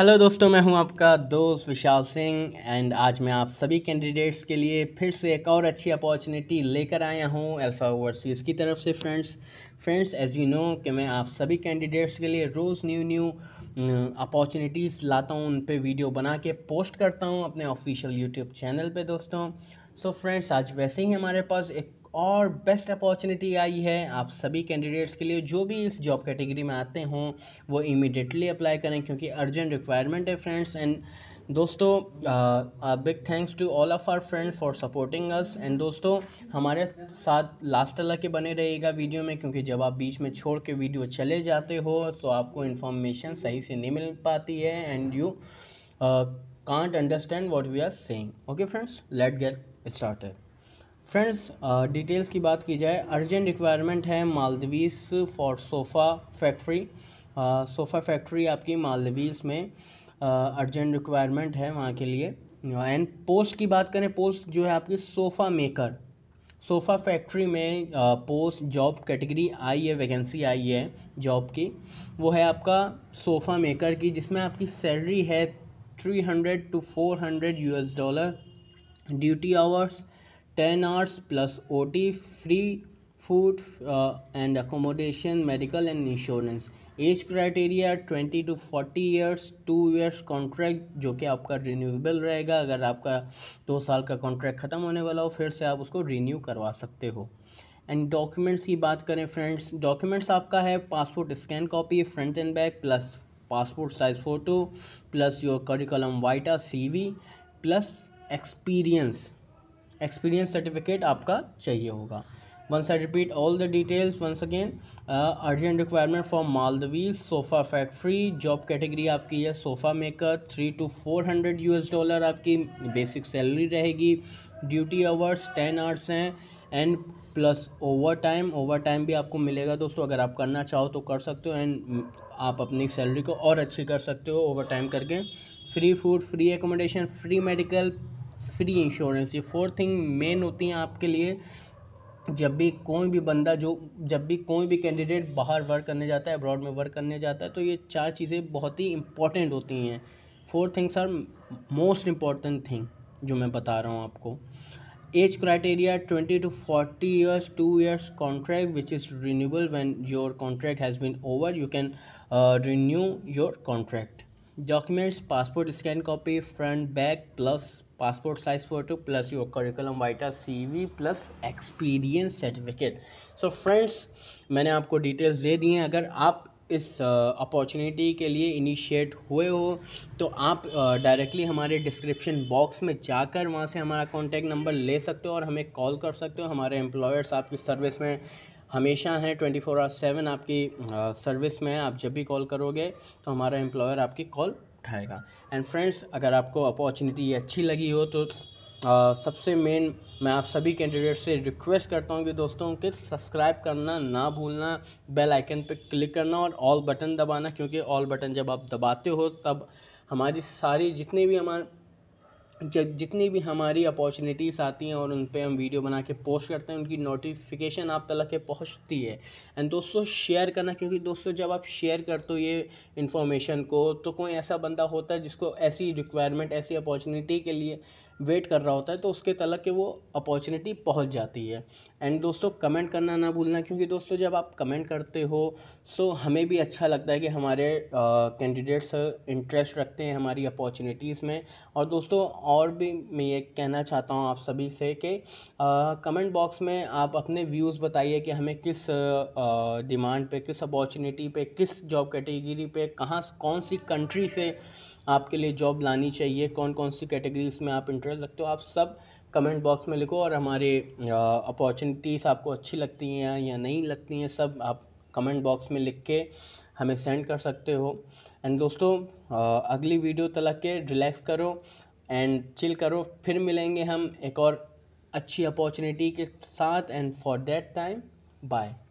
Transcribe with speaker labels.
Speaker 1: hello दोस्तों मैं हूं आपका दोस्त विशाल सिंह एंड आज मैं आप सभी कैंडिडेट्स के लिए फिर से एक और अच्छी अपॉर्चुनिटी लेकर आया हूं अल्फ़ा ओवरसीज़ की तरफ से friends friends as you know कि मैं आप सभी कैंडिडेट्स के लिए रोज़ न्यू न्यू अपॉर्चुनिटीज़ लाता हूं उन पे वीडियो बना के पोस्ट करता हूँ अपने ऑफिशियल यूट्यूब चैनल पर दोस्तों सो so, फ्रेंड्स आज वैसे ही हमारे पास एक और बेस्ट अपॉर्चुनिटी आई है आप सभी कैंडिडेट्स के लिए जो भी इस जॉब कैटेगरी में आते हों वो इमिडिएटली अप्लाई करें क्योंकि अर्जेंट रिक्वायरमेंट है फ्रेंड्स एंड दोस्तों big thanks to all of our friends for supporting us and दोस्तों हमारे साथ लास्ट तक के बने रहेगा वीडियो में क्योंकि जब आप बीच में छोड़ के वीडियो चले जाते हो तो आपको इन्फॉर्मेशन सही से नहीं मिल पाती है and you can't understand what we are saying okay friends let get started friends details uh, की बात की जाए अर्जेंट रिक्वायरमेंट है Maldives for sofa factory sofa factory आपकी मालदीव्स में अर्जेंट uh, रिक्वायरमेंट है वहाँ के लिए एंड पोस्ट की बात करें पोस्ट जो है आपकी सोफ़ा मेकर सोफ़ा फैक्ट्री में पोस्ट जॉब कैटेगरी आई है वैकेंसी आई है जॉब की वो है आपका सोफ़ा मेकर की जिसमें आपकी सैलरी है three hundred to four hundred U S dollar duty hours ten hours plus O T free food and accommodation medical and insurance age criteria twenty to forty years two years contract जो कि आपका renewable रहेगा अगर आपका दो साल का contract ख़त्म होने वाला हो फिर से आप उसको रिन्यू करवा सकते हो एंड डॉक्यूमेंट्स की बात करें फ्रेंड्स डॉक्यूमेंट्स आपका है passport scan copy front and back plus passport size photo plus your curriculum vitae V plus experience experience certificate आपका चाहिए होगा once I repeat all the details once again urgent requirement for Maldives sofa factory job category आपकी है sofa maker three to four hundred U S dollar आपकी basic salary रहेगी duty hours ten hours हैं and plus over time over time भी आपको मिलेगा दोस्तों अगर आप करना चाहो तो कर सकते हो एंड आप अपनी सैलरी को और अच्छी कर सकते हो ओवर टाइम करके free food free accommodation free medical free insurance ये फोर थिंग मेन होती हैं आपके लिए जब भी कोई भी बंदा जो जब भी कोई भी कैंडिडेट बाहर वर्क करने जाता है अब्रॉड में वर्क करने जाता है तो ये चार चीज़ें बहुत ही इंपॉर्टेंट होती हैं four things are most important thing जो मैं बता रहा हूँ आपको age criteria twenty to forty years two years contract which is renewable when your contract has been over you can renew your contract documents passport scan copy front back plus passport size photo plus your curriculum vitae CV plus experience certificate so friends मैंने आपको details दे दिए हैं अगर आप इस opportunity uh, के लिए initiate हुए हो तो आप डायरेक्टली uh, हमारे डिस्क्रिप्शन बॉक्स में जाकर वहाँ से हमारा कॉन्टैक्ट नंबर ले सकते हो और हमें कॉल कर सकते हो हमारे एम्प्लॉयर्स आपकी सर्विस में हमेशा हैं ट्वेंटी फोर आवर सेवन आपकी सर्विस में आप जब भी कॉल करोगे तो हमारा एम्प्लॉयर आपकी कॉल उठाएगा एंड फ्रेंड्स अगर आपको अपॉर्चुनिटी अच्छी लगी हो तो सबसे मेन मैं आप सभी कैंडिडेट से रिक्वेस्ट करता हूं कि दोस्तों के सब्सक्राइब करना ना भूलना बेल आइकन पर क्लिक करना और ऑल बटन दबाना क्योंकि ऑल बटन जब आप दबाते हो तब हमारी सारी जितने भी हमारे जितनी भी हमारी अपॉर्चुनिटीज़ आती हैं और उन पर हम वीडियो बना के पोस्ट करते हैं उनकी नोटिफिकेशन आप तक पहुंचती है एंड दोस्तों शेयर करना क्योंकि दोस्तों जब आप शेयर करते हो ये इन्फॉर्मेशन को तो कोई ऐसा बंदा होता है जिसको ऐसी रिक्वायरमेंट ऐसी अपॉर्चुनिटी के लिए वेट कर रहा होता है तो उसके तलक के वो अपॉर्चुनिटी पहुंच जाती है एंड दोस्तों कमेंट करना ना भूलना क्योंकि दोस्तों जब आप कमेंट करते हो सो हमें भी अच्छा लगता है कि हमारे कैंडिडेट्स इंटरेस्ट रखते हैं हमारी अपॉर्चुनिटीज़ में और दोस्तों और भी मैं ये कहना चाहता हूँ आप सभी से कि कमेंट बॉक्स में आप अपने व्यूज़ बताइए कि हमें किस डिमांड पर किस अपॉर्चुनिटी पर किस जॉब कैटेगरी पर कहाँ कौन सी कंट्री से आपके लिए जॉब लानी चाहिए कौन कौन सी कैटेगरीज में आप इंटरेस्ट रखते हो आप सब कमेंट बॉक्स में लिखो और हमारे अपॉर्चुनिटीज़ आपको अच्छी लगती हैं या नहीं लगती हैं सब आप कमेंट बॉक्स में लिख के हमें सेंड कर सकते हो एंड दोस्तों अगली वीडियो तलक के रिलैक्स करो एंड चिल करो फिर मिलेंगे हम एक और अच्छी अपॉर्चुनिटी के साथ and for that time bye